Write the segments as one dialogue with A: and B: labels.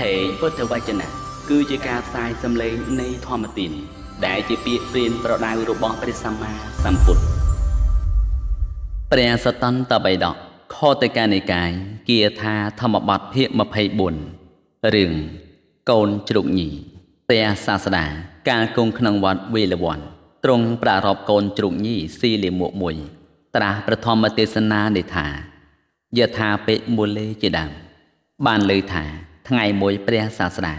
A: ភេងពុទ្ធវចនៈគឺជាការផ្សាយសំឡេងនៃធម្មទានដែលជាពាក្យព្រានប្រដៅរបស់ព្រះសម្មាសម្ពុទ្ធព្រះសតន្តបិដកខតេកានិកាយគៀថាធម្មបទភាគ24រឿងកូនជ្រូកញីព្រះសាស្តាកាលគង់ក្នុងវត្តវេលវ័នទ្រង់ប្រារព្ធកូនជ្រូកញីស៊ីលាមកមួយ ត្រាស់ប្រធមទេសនានេះថាយថាពេកមូលេជាដើមបានលើថាថ្ងៃមួយព្រះសាស្តា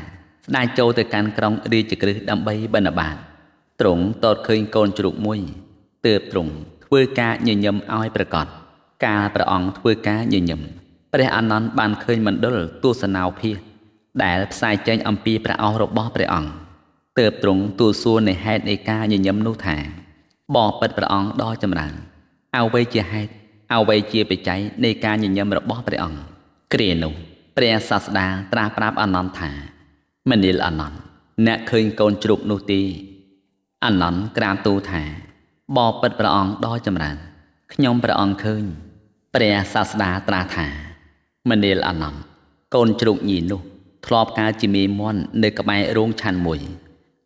A: ស្ដេចចូលទៅកាន់ក្រុងរាជក្រឹសដើម្បីបិណ្ឌបាតទ្រង់តតឃើញកូនជ្រូកមួយទើបទ្រង់ធ្វើការញញឹមឲ្យប្រកបកាលព្រះអង្គធ្វើការញញឹមព្រះអានន្ទបានឃើញមណ្ឌលទស្សនោភាសដែលផ្សាយចេញអំពីព្រះអស់របស់ព្រះអង្គទើបទ្រង់ទូលសួរនៃហេតុនៃការញញឹមនោះថាបបិទ្ធព្រះអង្គដ៏ចម្រើនអ្វីជាហេតុអ្វីជាបច្ច័យនៃការញញឹមរបស់ព្រះអង្គគ្រានោះព្រះសាស្តាត្រាស់ប្រាប់អានន្ទថា មនាលអានន្ទអ្នកឃើញកូនជ្រូកនោះទេអានន្ទក្រាបទូលថាបបិទ្ធព្រះអង្គដ៏ចម្រើនខ្ញុំព្រះអង្គឃើញព្រះសាស្តាត្រាស់ថាមនាលអានន្ទកូនជ្រូកញីនោះធ្លាប់ការជាមេមន់នៅក្បែររោងឆាន់មួយ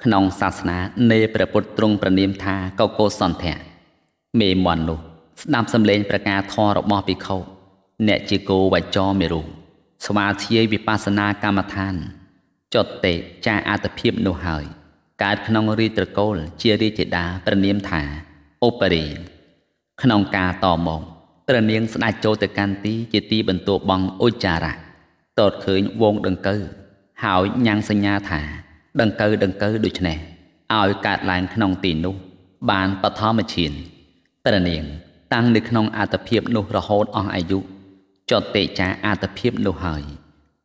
A: ក្នុងសាសនានៃព្រះពុទ្ធទ្រង់ប្រណីមថាកកោសន្ធៈមេមន់នោះស្ដាប់សំឡេងប្រការធម៌របស់ភិក្ខុអ្នកជាគោវចរមេរូបស្វាធ្យាយវិបស្សនាកម្មដ្ឋានចតតេចាអត្តភាពនោះហើយកើតក្នុងរាជត្រកូលជារាជដាព្រះនាមថាឧបរីក្នុងការតមកព្រះនាងស្ដេចចូលទៅកាន់ទីជាទីបន្ទាបបងអុចារៈតតឃើញវងដង្កូវហើយញ៉ាំងសញ្ញាថាដង្កូវដង្កូវដូចនេះឲ្យកើតឡើងក្នុងទីនោះបានបឋមឈានព្រះនាងតាំងនៅក្នុងអត្តភាពនោះរហូតអស់អាយុចតិចាអាទភាពនោះហើយ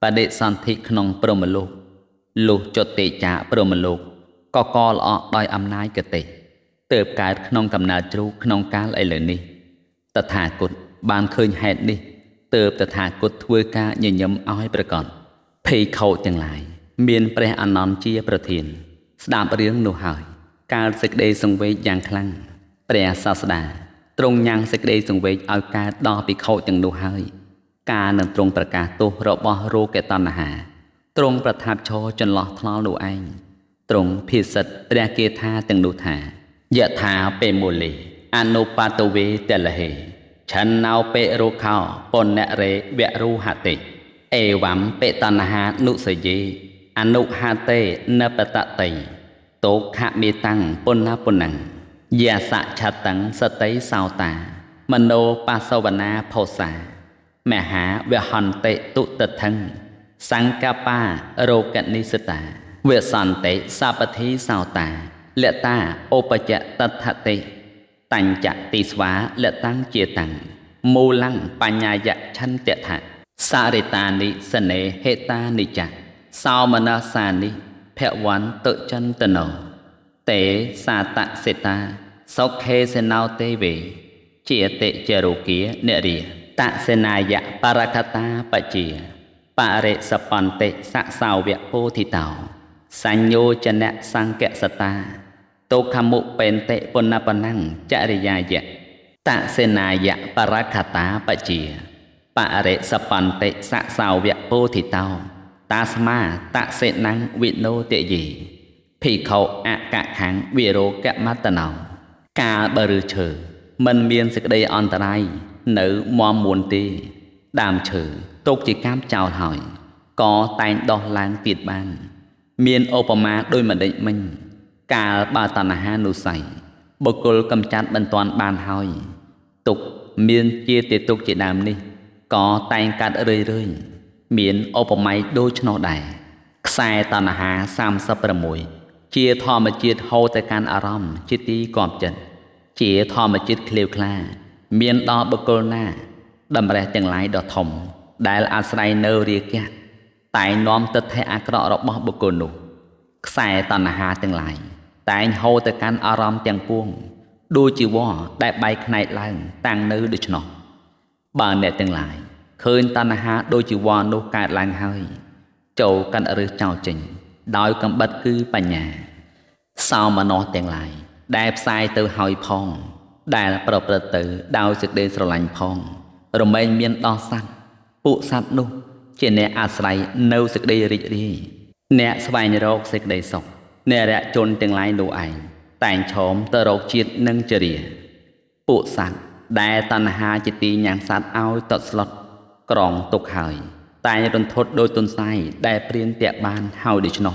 A: បដិសន្ធិក្នុងព្រមលោកលោកចតិចាព្រមលោកក៏កល្អដោយអំណាចកតិទៅកើតក្នុងកំណើតជ្រូកក្នុងកាលឥឡូវនេះតថាគតបានឃើញហេតុនេះទៅតថាគតធ្វើការញញឹមឲ្យប្រកបភ័យខូចទាំងឡាយមាន ព្រះអនន្តជាប្រធាន ស្ដាប់រឿងនោះហើយកើតសេចក្តីសង្វេគយ៉ាងខ្លាំងព្រះសាស្តាទ្រង់ញ៉ាំងសេចក្តីសង្វេគឲ្យកើតដល់ពិខុទាំងនោះហើយកាលនឹងទ្រង់ប្រកាសទោសរបស់រោគតណ្ហាទ្រង់ប្រថាប់ឈរចន្លោះថ្លល់នោះឯងទ្រង់ភាសិតព្រះគាថាទាំងនោះថាយថាបេមូលីអនុបាតវេតលហេឆិនោបេរុខោបណ្ណរេវរុហតិអេវំបេតណ្ហានុសយេអនុហតេនបតតិតោខមេតាំងពុណាពុណੰយាសឆតੰសតិសោតាមโนបាសវនាផោសាមហាវហន្តិទុតថੰសង្កបារោគនិសតាវសន្តិសពធិសោតា លតាឧបចតថតិតัญចតិស្វាលតាំងជាតាំងមូលំបញ្ញាយឆន្ទថៈសរិតានិសនេហេតានិចៈសោមនសានិភវន្តុចន្ទនោតេសាតសេតា សុខេសេណោទេវេជាតិចរូគានរាតសេនាយៈបរកតាបច្ជាបរិសពន្តិសសោវៈពោធិតោសញ្ញោចនៈសង្កសតាទុក្ខមុបេនតិពុណបណੰចរិយាយៈតសេនាយៈបរកតាបច្ជាបរិសពន្តិសសោវៈពោធិតោតាស្មាតសេណੰវិណោទយេភិក្ខុអកខੰវិរោកមតនោកាលបរិឈើមិនមានសេចក្តីអន្តរាយនៅមមមួនទេដើមឈើទុកជាកាមចោលហើយក៏តែងដោះឡើងទៀតបាន មានឧបមាដោយម្ដេចមិញ កាលបើតណ្ហានុស័យបុគ្គលកំចាត់មិនទាន់បានហើយទុកមានជាទេទុកជាដើមនេះក៏តែងកាត់រឿយរឿយមានឧបមាដូចនោះដែរខ្សែតណ្ហា36ជាធម្មជាតិហូរទៅកាន់អារម្មណ៍ជាទីគាប់ចិត្តជាធម្មជាតិឃ្លាវខ្លាមានដល់បុគ្គលណាតម្រេះទាំងឡាយដ៏ធំ ដែលអាស្រ័យនៅរាគៈតែងនាំទិដ្ឋិអាក្រក់របស់បុគ្គលនោះ ខ្សែតណ្ហាទាំងឡាយតែងហូរទៅកាន់អារម្មណ៍ទាំងពួង ដូចជីវរដែលបែកខ្នែកឡើងតាំងនៅដូច្នោះបើអ្នកទាំងឡាយឃើញតណ្ហាដូចជីវរនោះកើតឡើងហើយចូលកាន់រឹសចោលចេញដោយកំបិតគឺបញ្ញាសោមនស្សទាំងឡាយដែលផ្សាយទៅហើយផងដែលប្រព្រឹត្តទៅដោយសេចក្តីស្រឡាញ់ផង រមែងមានដល់សัตว์ពួកសัตว์នោះ ជាអ្នកអាស្រ័យនៅសេចក្តីរីករាយអ្នកស្វែងរកសេចក្តីសុខអ្នករយៈជនទាំងឡាយនោះឯងតែងឈោមទៅរកជាតិនិងចរិយាពួកសัตว์ដែលតណ្ហាជាទីញ៉ាំសัตว์ឲ្យតត់ស្លុតក្រងទុកហើយ តែរន្ធត់ដោយទុនសាយដែលព្រៀនតាក់បានហើយដូច្នោះ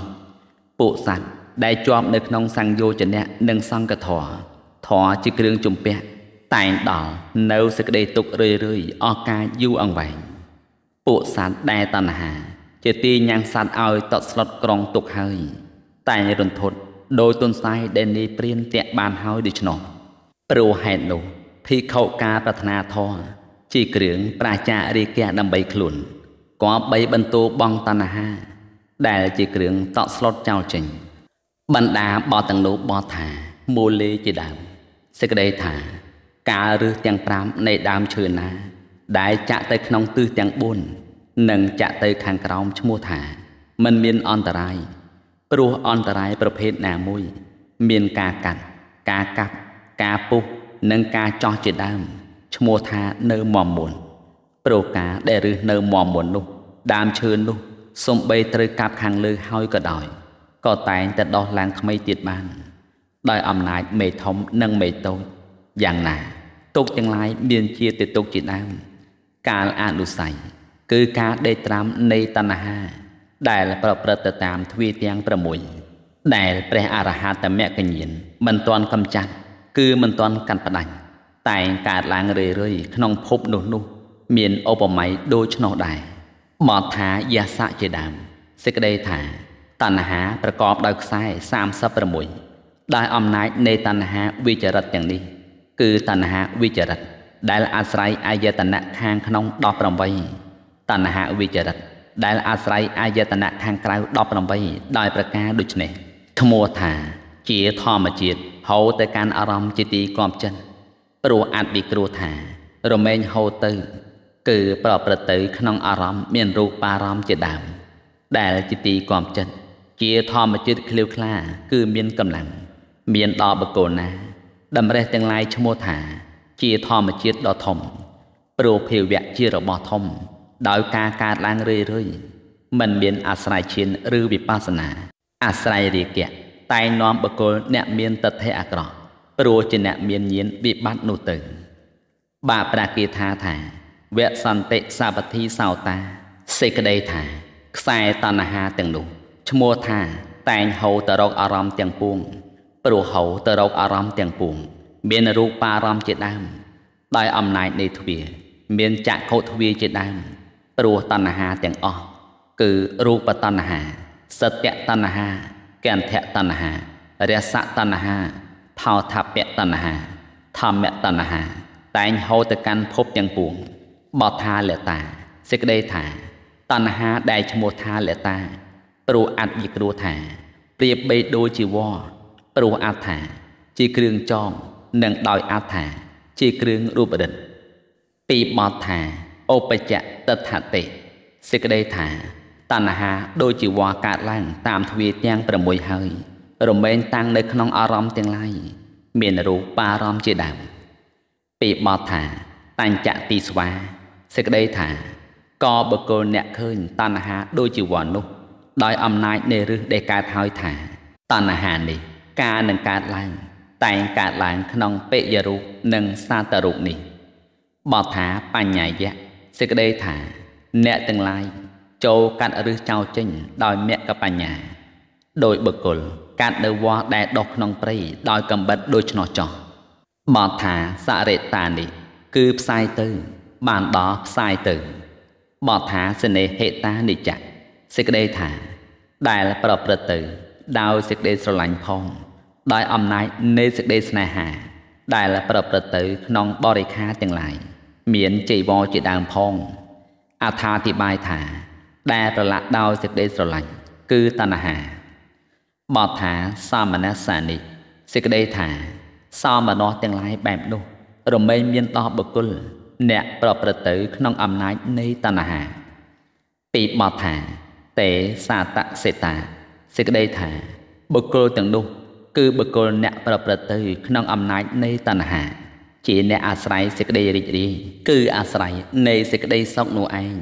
A: ពួកសัตว์ដែលជាប់នៅក្នុងសង្យោជនៈនិងសង្កធរធរជាគ្រឿងជំពះតែងដល់នៅសេចក្តីទុករឿយរឿយអស់ការយូរអង្វែងពួកសត្វដែលតណ្ហាជាទីញ៉ាំងសត្វឲ្យតត់ស្លុតក្រងទុកហើយ តែរន្ធត់ដោយទុនសាយដែលនីព្រានតាក់បានហើយដូច្នោះព្រោះហេតុនោះភិក្ខុការប្រាថ្នាធម៌ជាគ្រឿងប្រជារាគៈដើម្បីខ្លួនគបបីបន្ទោបងតណ្ហាដែលជាគ្រឿងតក់ស្លុតចោលចេញបណ្ដាបទាំងនោះបោះថាមូលេជាដើមសេចក្តីថាការរើសទាំង5នៃដើមឈើណា ដែលចាក់ទៅក្នុងទិសទាំង4និងចាក់ទៅខាងក្រោមឈ្មោះថាมันមានអន្តរាយព្រោះអន្តរាយប្រភេទណាមួយ មានការកាត់ការកាប់ការពុះនិងការចោះជាដើម ឈ្មោះថានៅមមមុនព្រោះការដែលរើសនៅមមមុននោះ ដើមឈើនោះ សំបីត្រូវកាប់ខាងលើហើយក៏ដោយក៏តែងតែដោះឡើងថ្មីទៀតបាន។ដោយអំណាចមេធំនិងមេតូចយ៉ាងណាទុកទាំងឡាយមានជាទៅទុកជាដើមកាលអនុស័យគឺការដេកត្រាំនៃតណ្ហា ដែលប្រព្រឹត្តទៅតាមទ្វាទាំង6ដែលព្រះអរហតមគញ្ញាណមិនទាន់កំចាត់គឺមិនទាន់កាន់ផ្ដាច់តែងកើតឡើងរឿយរឿយក្នុងភពនោះនោះ មានឧបមាដូច្នោះដែរបទថាយសៈជាដើមសេចក្តីថាតណ្ហាប្រកបដោយខ្សែ36ដោយអំណាចនៃតណ្ហាវិចរិតទាំងនេះ គឺតណ្ហាវិចរិត ដែលអាស្រ័យអាយតនៈខាងក្នុង18តណ្ហាវិចរិតដែលអាស្រ័យអាយតនៈខាងក្រៅ18ដោយប្រការដូចនេះធម៌ថា ជាធម្មជាតិហូរទៅកាន់អារម្មណ៍ជាទីគាំចិត្តព្រោះអតិគ្រោះថារមែងហូរទៅគឺប្រព្រឹត្តទៅក្នុងអារម្មណ៍មានរូបារម្មណ៍ជាដើមដែលជាទីគាំចិត្តជាធម្មជាតិឃ្លាវខ្លាគឺមានកម្លាំងមានដល់បកលណា តម្រេះទាំងឡាយឈ្មោះថា ជាធម្មជាតិដ៏ធំព្រោះភាវៈជារបស់ធំ ដោយការកើតឡើងរឿយរឿយមិនមានអាស្រ័យឈានឬវិបស្សនាអាស្រ័យរាគៈតែងនាំបកលអ្នកមានតថេអាក្រក់ព្រោះជាអ្នកមានញៀនវិបត្តិនោះទៅបាទប្រាគាថាថាវសន្តិសពធីសោតា សេចក្តីថា ខ្សែតណ្ហាទាំងនោះឈ្មោះថា តែងហូរទៅរកអារម្មណ៍ទាំងពួងព្រោះហៅទៅរកអារម្មណ៍ទាំងពួងមានរូបារម្មណ៍ជាដើមដោយអំណាចនៃទ្វារមានចក្ខុទ្វារជាដើមព្រោះតណ្ហាទាំងអស់គឺរូបតណ្ហាសត្យតណ្ហាកន្ធតណ្ហារសតណ្ហាថោថពតណ្ហា ធម្មតណ្ហា តែងហូរទៅកាន់ភពទាំងពួងបតថាលតាសេចក្តីថាតណ្ហាដែលឈ្មោះថាលតាព្រោះអត្តវិគ្រោះថាប្រៀបបីដូចជីវរព្រោះអត្ថាជាគ្រឿងចងនិងដោយអត្ថាជាគ្រឿងរូបរិទ្ធពីបទថាឧបច្ចតតថតិសេចក្តីថាតណ្ហាដូចជាវ៉ាកើតឡើងតាមទ្វាទាំង6ហើយ រមែងតាំងនៅក្នុងអារម្មណ៍ទាំងឡាយមានរូបបារម្មណ៍ជាដើមពីបទថាតញ្ចទីស្វាសេចក្តីថាកបកលអ្នកឃើញតណ្ហាដូចជាវ៉ានោះដោយអំណាចនៃឫសដែលកើតហើយថាតណ្ហានេះការនឹងកើតឡើងតែងកើតឡើងក្នុងពេយរូបនិងសាតរូបនេះបទថាបញ្ញាយៈសេចក្តីថា អ្នកទាំងឡាយចូលកាត់ឫសចោលចេញដោយមគ្គបញ្ញា ដោយបុគ្គលកាត់នៅវោះដែលដុះក្នុងព្រៃដោយកំបិតដូច្នោះចោះបទថាសរិតានេះគឺផ្សាយទៅបានដល់ផ្សាយទៅបទថាសនេហេតានិច្ចសេចក្តីថា ដែលប្រព្រឹត្តទៅដោយសេចក្តីស្រឡាញ់ផងដោយអំណាចនៃសេចក្តីស្នេហាដែល ប្រព្រឹត្តទៅក្នុងបរិខាទាំងឡាយមានចៃវរជាដើមផងអត្ថាធិប្បាយថា ដែលប្រឡាក់ដោយសេចក្តីស្រឡាញ់គឺតណ្ហាបទថាសាមណសានិសេចក្តីថាសាមណោះទាំងឡាយបែបនោះ រមែងមានដោះបុគ្គល អ្នកប្រព្រឹត្តទៅក្នុងអំណាចនៃតណ្ហា ពីបទថាតេសាតសេតាសេចក្តីថាបុគ្គលទាំងនោះគឺបុគ្គលអ្នកប្រព្រឹត្តទៅក្នុងអំណាចនៃតណ្ហា ជា អ្នកអាស្រ័យសេចក្តីរីករាយគឺ អាស្រ័យនៃសេចក្តីសុខនោះឯង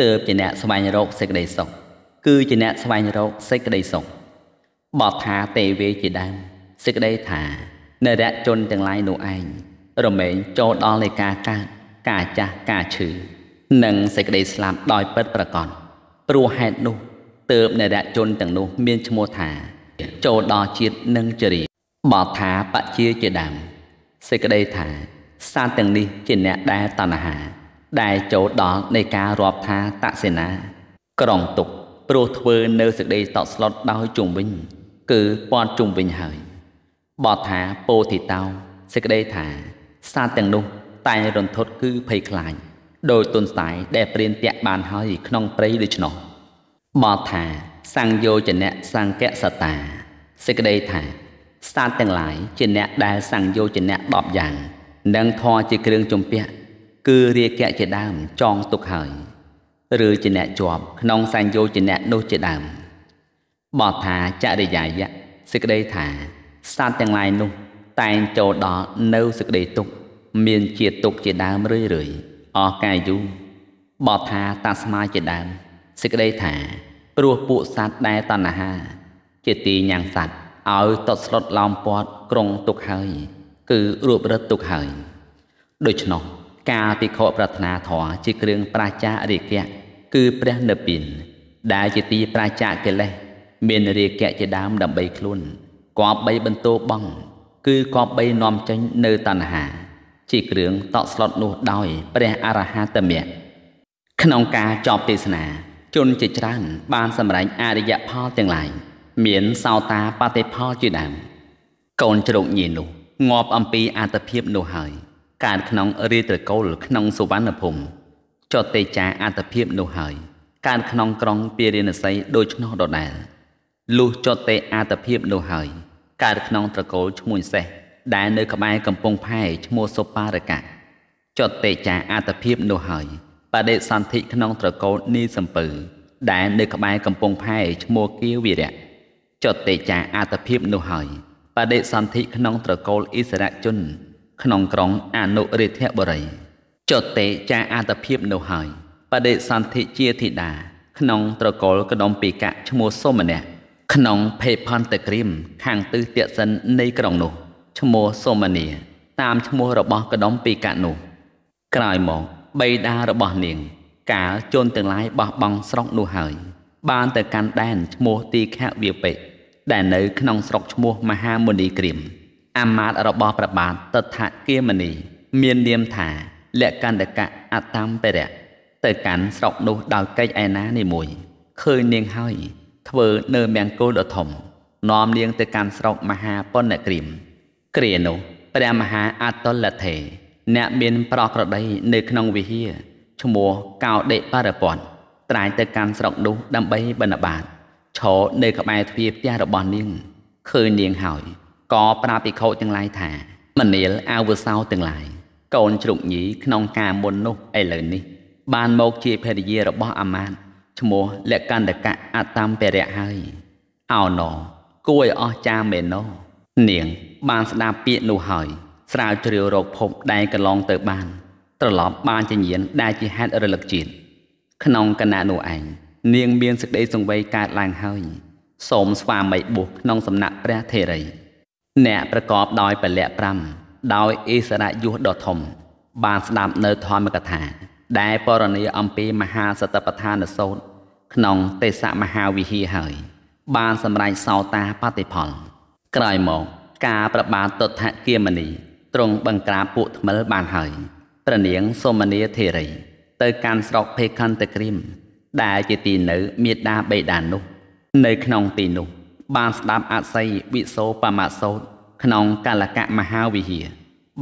A: ទើបជាអ្នកស្វែងរក សេចក្តីសុខគឺជាអ្នកស្វែងរកសេចក្តីសុខបទថាទេវេជាដើមសេចក្តីថានរជនទាំងឡាយនោះឯងរមែងចូលដល់នៃការកើតការចាស់ការឈឺនិងសេចក្តីស្លាប់ដោយពិតប្រកបព្រោះហេតុនោះទើបនរជនទាំងនោះមានឈ្មោះថាចូលដល់ជាតិនិងជរាបថាបច្ចាជាដើមសេចក្តីថាសត្វទាំងនេះជាអ្នកដែលតណ្ហា ដែលចូលដល់នៃការរាប់ថាតសេនាក្រុងទុក ព្រោះធ្វើនៅសេចក្តីតក់ស្លុតដោយជុំវិញ គឺពាត់ជុំវិញហើយបតថាពោធិតោសេចក្តីថាសត្វទាំងនោះតែរន្ធត់គឺភ័យខ្លាចដោយទុនស្ដាយដែលព្រានតាក់បានហើយក្នុងព្រៃដូច្នោះបតថាសង្យោជនៈសង្កសតាសេចក្តីថាសត្វទាំងឡាយជាអ្នកដែលសង្យោជនៈ10យ៉ាងនិងធរជាគ្រឿងជំពះគឺរាគៈជាដើមចងទុកហើយឬជាអ្នកជាប់ក្នុងសញ្ញោជាអ្នកនោះជាដើមបទថាចរិយាយៈសេចក្តីថាសត្វទាំងឡាយនោះ តែងចូលដល់នៅសេចក្តីទុកមានជាទុកជាដើមរឿយរឿយអស់កាយយូរបទថាតាស្មាជាដើមសេចក្តីថាព្រោះពួកសត្វដែលតណ្ហាជាទីញ៉ាំងសត្វឲ្យតត់ស្លុតឡោមព័ទ្ធក្រុងទុកហើយ គឺរួបរឹតទុកហើយដូច្នោះការពិខុប្រាថ្នាធម៌ជាគ្រឿងប្រជារាគៈគឺព្រះនិព្វានដែលជាទីប្រជាកិលេសមានរាគៈជាដើម ដើម្បីខ្លួនគបបីបន្ទោបង គឺគបបីនាំចេញនៅតណ្ហា ជាគ្រឿងតក់ស្លុតនោះដោយព្រះអរហតមៈក្នុងការចប់ទេសនាជនជាច្រើនបានសម្រេចអរិយផលទាំងឡាយមានសោតាបតិផលជាដើមកូនជ្រូកញីនោះងាប់អំពីអត្តភាពនោះហើយកើតក្នុងរាជត្រកូលក្នុងសុវណ្ណភូមិចតេចាអត្តភាពនោះហើយកើតក្នុងក្រុងពារាណសីដូច្នោះដដែលលុះចតេអត្តភាពនោះហើយកើតក្នុងត្រកូលឈ្មោះសេះដែលនៅ ក្បែរកំពង់ផែឈ្មោះសុបារកៈចតេចាអត្តភាពនោះហើយបដិសន្ធិក្នុងត្រកូលនីសំពើដែលនៅក្បែរកំពង់ផែឈ្មោះគាវីរៈចតេចាអាទភាពនោះហើយបដិសន្ធិក្នុងត្រកូលអិសរជន ក្នុងក្រុងអនុរិទ្ធបុរីចតេចាអាទភាពនោះហើយបដិសន្ធិជាធីតាក្នុងត្រកូលក្ដុំពីកៈឈ្មោះសុមនៈក្នុងភេផន្តក្រៀមខាងទិសតិសិននៃក្រុងនោះឈ្មោះសុមនីតាមឈ្មោះរបស់ក្ដុំពីកៈនោះក្រោយមកបិតារបស់នាងកាលជនទាំងឡាយបោះបង់ស្រុកនោះហើយ បានទៅកាន់ដែនឈ្មោះទីខវាពេកដែលនៅក្នុងស្រុកឈ្មោះមហាមុនីក្រៀមអាមាតរបស់ព្រះបាទតថគាមនីមាននាមថាលក្ខណ្ឌកៈអតាមបរៈទៅកាន់ស្រុកនោះដោយកិច្ចឯណានេះមួយ ឃើញនាងហើយ ធ្វើនៅមង្គលដ៏ធំនាំនាងទៅកាន់ស្រុកមហាប៉ុណ្ណក្រៀមគ្រានោះព្រះមហាអតុលថេអ្នកមានប្រក្រតីនៅក្នុងវិហារឈ្មោះកោដេបរពន្ធត្រាយទៅកាន់ស្រុកនោះ ដើម្បីបណ្ឌបាតឈរនៅក្បែរទ្វារផ្ទះរបស់នាងឃើញនាងហើយក៏ប្រាប់ភិក្ខុទាំងឡាយថាមនាលអាវសោទាំងឡាយកូនជ្រូកញីក្នុងការមុននោះឥឡូវនេះបានមកជាភរិយារបស់អាមាត្យឈ្មោះលក្ខណ្ឌកៈអតាមពរៈហើយអោណោគួរឲ្យអស់ចាមេណោនាងបានស្ដាប់ពាក្យនោះហើយស្រាវជ្រាវរកភពដែលកន្លងទៅបាន ត្រឡប់បានជាញាណដែលជាហេតុរលឹកជាតិក្នុងគណៈនោះឯងនាងមានសេចក្តីសង្វេយកើតឡើងហើយសូមស្វាមីបុស្សក្នុងសំណាក់ព្រះធេរីអ្នកប្រកបដោយពលៈ5ដោយអិសរយុសដ៏ធំ បានស្ដាប់នៅធម្មកថា ដែលពរនីអំពីមហាសតបដ្ឋានសោតក្នុងទេសមហាវិហារហើយ បានសម្រេចសោតាបតិផលក្រោយមកការប្របាទទុដ្ឋគាមនីទ្រង់បង្ក្រាបពួកថ្មិលបានហើយព្រះនាងសូមនីធេរី ទៅកាន់ស្រុកភេខន្តក្រិមដែលជាទីនៅមេដាបេដានោះនៅក្នុងទីនោះ បានស្ដាប់អស័យវិសោបមសោតក្នុងកាលកៈមហាវិហារ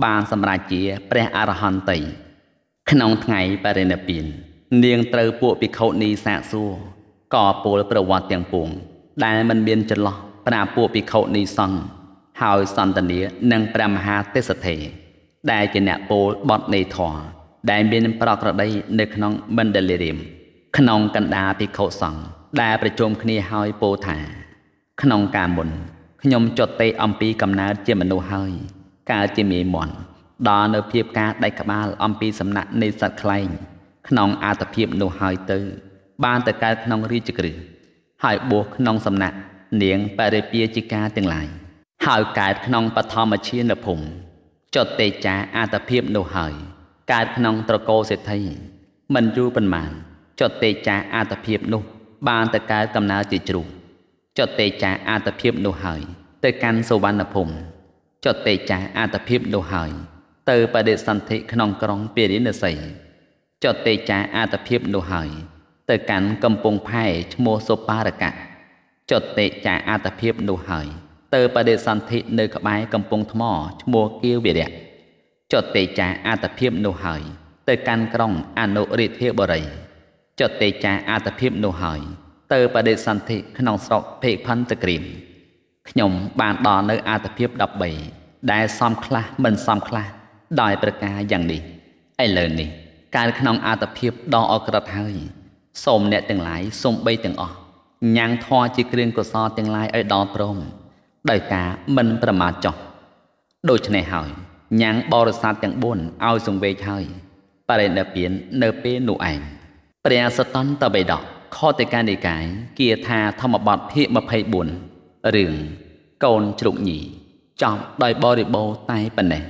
A: បានសម្រេចជាព្រះអរហន្តីក្នុងថ្ងៃបរិនិព្វាននាងត្រូវពួកភិក្ខុនីសាកសួរក៏ពោលប្រវត្តិទាំងពួងដែលមិនមានចន្លោះប្រាពួកភិក្ខុនីសង្ឃហើយសន្តានានឹងព្រះមហាទេសធេដែលជាអ្នកពោលបទនៃធម៌ដែលមាន ប្រក្រតីនៅក្នុងមណ្ឌលរាមក្នុងកណ្ដាលភិក្ខុសង្ឃដែលប្រជុំគ្នាហើយពោលថា ក្នុងការមុនខ្ញុំចត់ទេអំពីកំណើតជាមនុស្សហើយកើតជាមេមន់ដល់នៅភាពការដៃក្បាលអំពីសំណាក់នៃសត្វខ្លែងក្នុង អាទិភាពនោះហើយទៅ បានទៅកើតក្នុងរាជក្រឹសហើយបួសក្នុងសំណាក់នាងបរិពាជាការទាំងឡាយហើយកើតក្នុងបឋមជានភូមិចតេចាអាទភាពនោះហើយកើតក្នុងត្រកោសេដ្ឋីមិនយូរប៉ុន្មានចតេចាអាទភាពនោះ បានទៅកើតកំណើជាជ្រូកចតេចាអាទភាពនោះហើយ ទៅកាន់សវណ្ណភូមិចតេចាអាទភាពនោះហើយទៅបដិសន្ធិក្នុងក្រុងពារាណសីចតេចាអាទភាពនោះហើយទៅកាន់កំពង់ផែឈ្មោះសុបារកៈចតេចាអាទភាពនោះហើយទៅបដិសន្ធិ នៅក្បែរកំពង់ថ្មឈ្មោះគៀវវិរៈចតេចាអត្តភាពនោះហើយទៅកាន់ក្រុងអនុរាធាបុរីចតេចាអត្តភាពនោះហើយទៅបដិសន្ធិក្នុងស្រុកភេកផន្តក្រៀមខ្ញុំបានដល់នៅអត្តភាព13ដែលសំខ្លះមិនសំខ្លះដោយប្រការយ៉ាងនេះឥឡូវនេះកើតក្នុងអត្តភាពដ៏អក្រិតហើយសូមអ្នកទាំងឡាយសូមបីទាំងអស់ញ៉ាំងធေါ်ជាគ្រឿងកុសលទាំងឡាយឲ្យដល់ព្រមដោយការមិនប្រមាទចោះដូច្នេះហើយញ៉ាំងបរិស័ទទាំង4ឲ្យសង្វេកហើយបរិនិព្វាននៅពេលនោះឯងព្រះសតន្តបិដកខតិកានិកាយគាថាធម្មបទភាគ24រឿងកូនជ្រូកញីចប់ដោយបរិបូរតែប៉ុណ្ណេះ